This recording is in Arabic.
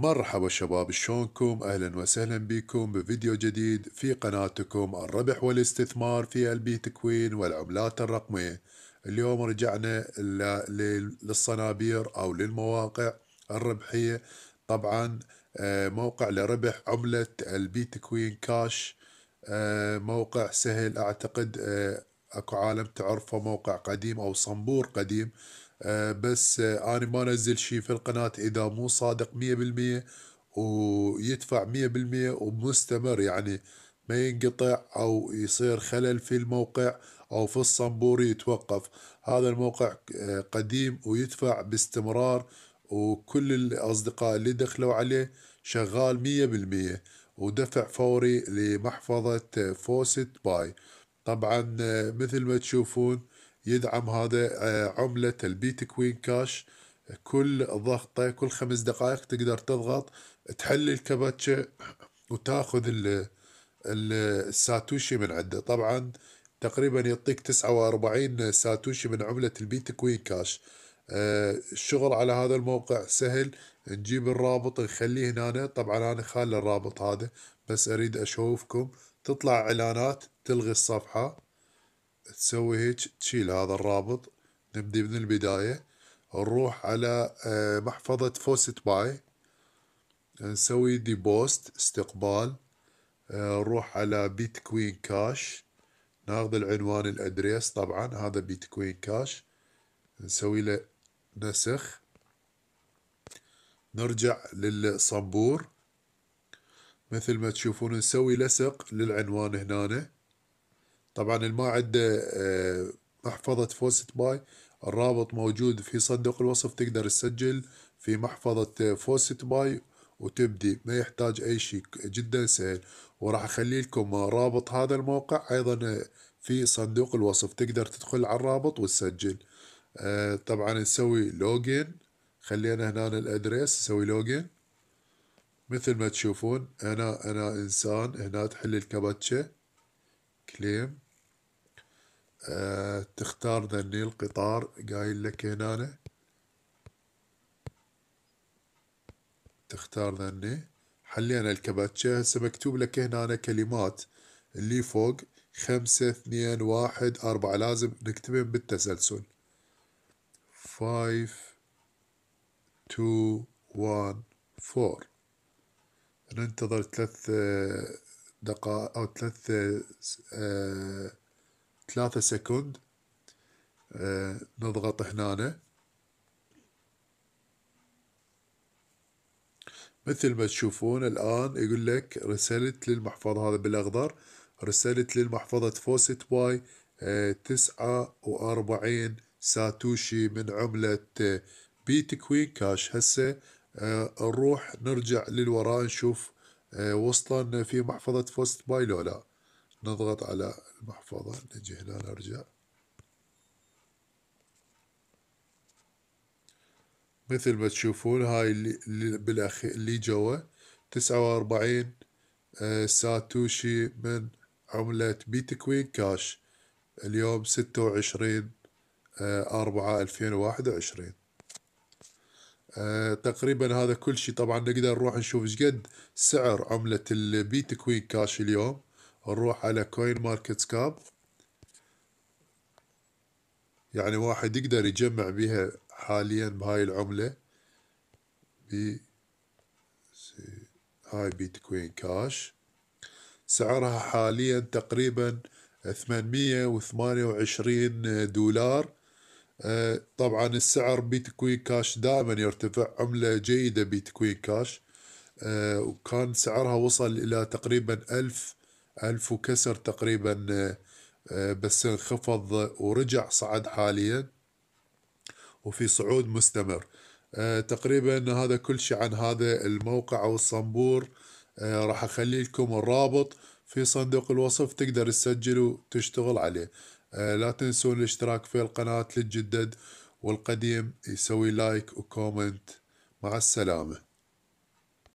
مرحبا شباب شلونكم اهلا وسهلا بكم بفيديو جديد في قناتكم الربح والاستثمار في البيتكوين والعملات الرقمية اليوم رجعنا للصنابير او للمواقع الربحية طبعا آه، موقع لربح عملة البيتكوين كاش آه، موقع سهل اعتقد آه، اكو عالم تعرفه موقع قديم او صنبور قديم آه، بس آه، أنا ما أنزل شيء في القناة إذا مو صادق مية بالمية ويدفع مية بالمية ومستمر يعني ما ينقطع أو يصير خلل في الموقع أو في الصنبور يتوقف هذا الموقع آه، قديم ويدفع باستمرار وكل الأصدقاء اللي دخلوا عليه شغال مية بالمية ودفع فوري لمحفظة فوست باي طبعا مثل ما تشوفون يدعم هذا آه، عملة البيت كوين كاش كل ضغطة كل خمس دقائق تقدر تضغط تحل الكباتشة وتاخذ الساتوشي من عنده طبعا تقريبا يعطيك 49 ساتوشي من عملة البيت كوين كاش آه، الشغل على هذا الموقع سهل نجيب الرابط نخليه هنا طبعا انا خالي الرابط هذا بس اريد اشوفكم تطلع اعلانات تلغي الصفحة تسوي هيك تشيل هذا الرابط نبدي من البداية نروح على آه، محفظة فوست باي نسوي دي بوست استقبال آه، نروح على بيتكوين كاش ناخذ العنوان الادريس طبعا هذا بيتكوين كاش نسوي له نسخ نرجع للصنبور مثل ما تشوفون نسوي لصق للعنوان هنا طبعا الما عنده آه، محفظة فوست باي الرابط موجود في صندوق الوصف تقدر تسجل في محفظة فوست باي وتبدي ما يحتاج أي شيء جدا سهل وراح أخلي لكم رابط هذا الموقع أيضا آه، في صندوق الوصف تقدر تدخل على الرابط وتسجل آه، طبعا نسوي لوجن خلينا هنا الأدريس نسوي لوجن مثل ما تشوفون انا أنا إنسان هنا تحل الكابتشا كليم آه، تختار ذني القطار قايل لك هنا تختار ذني حلينا الكباتشة هسه مكتوب لك هنا كلمات اللي فوق خمسة اثنين واحد أربعة لازم نكتبهم بالتسلسل five two one four ننتظر ثلاث دقائق أو ثلاث آه، ثلاثة سكند آه، نضغط هنا مثل ما تشوفون الآن يقول لك رسلت للمحفظة هذا بالأخضر رسلت للمحفظة فوست واي آه، تسعة وأربعين ساتوشي من عملة آه، بيت كاش هسه نروح نرجع للوراء نشوف وصلنا في محفظة فوست باي لو لا نضغط على المحفظة نجي هنا نرجع مثل ما تشوفون هاي اللي بالاخير اللي جوا تسعة وأربعين آه، ساتوشي من عملة بيتكوين كاش اليوم ستة وعشرين آه، أربعة ألفين وواحد وعشرين آه، تقريبا هذا كل شيء طبعا نقدر نروح نشوف ايش قد سعر عملة البيتكوين كاش اليوم نروح على كوين ماركت كاب يعني واحد يقدر يجمع بها حاليا بهاي العملة ب هاي بيتكوين كاش سعرها حاليا تقريبا 828 دولار آه، طبعا السعر بيتكوين كاش دائما يرتفع عملة جيدة بيتكوين كاش آه، وكان سعرها وصل إلى تقريبا ألف ألف وكسر تقريبا آه، بس انخفض ورجع صعد حاليا وفي صعود مستمر آه، تقريبا هذا كل شيء عن هذا الموقع او الصنبور آه، راح اخلي لكم الرابط في صندوق الوصف تقدر تسجل وتشتغل عليه لا تنسون الاشتراك في القناة للجدد والقديم يسوي لايك وكومنت مع السلامه